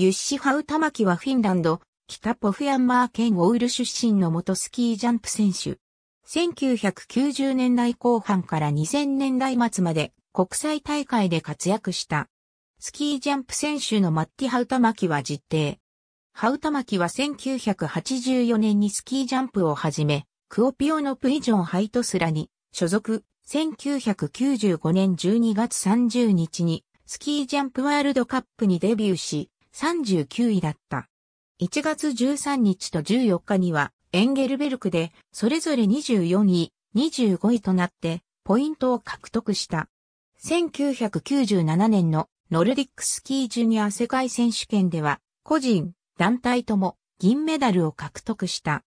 ユッシハウタマキはフィンランド、北ポフヤンマー県オウル出身の元スキージャンプ選手。1990年代後半から2000年代末まで国際大会で活躍した。スキージャンプ選手のマッティ・ハウタマキは実定。ハウタマキは1984年にスキージャンプをはじめ、クオピオのプリジョン・ハイトスラに所属、1995年12月30日にスキージャンプワールドカップにデビューし、39位だった。1月13日と14日には、エンゲルベルクで、それぞれ24位、25位となって、ポイントを獲得した。1997年のノルディックスキージュニア世界選手権では、個人、団体とも銀メダルを獲得した。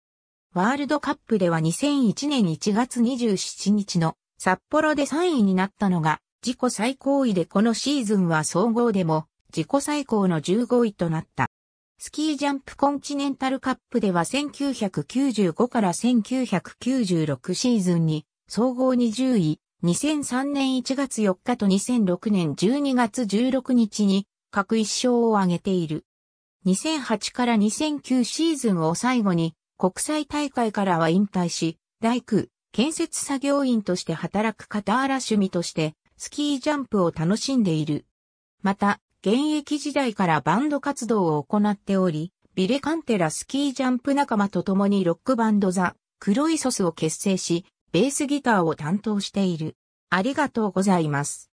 ワールドカップでは2001年1月27日の札幌で3位になったのが自己最高位でこのシーズンは総合でも自己最高の15位となった。スキージャンプコンチネンタルカップでは1995から1996シーズンに総合20位、2003年1月4日と2006年12月16日に各一勝を挙げている。2008から2009シーズンを最後に国際大会からは引退し、大工、建設作業員として働く方ター趣味としてスキージャンプを楽しんでいる。また、現役時代からバンド活動を行っており、ビレカンテラスキージャンプ仲間と共にロックバンドザ・クロイソスを結成し、ベースギターを担当している。ありがとうございます。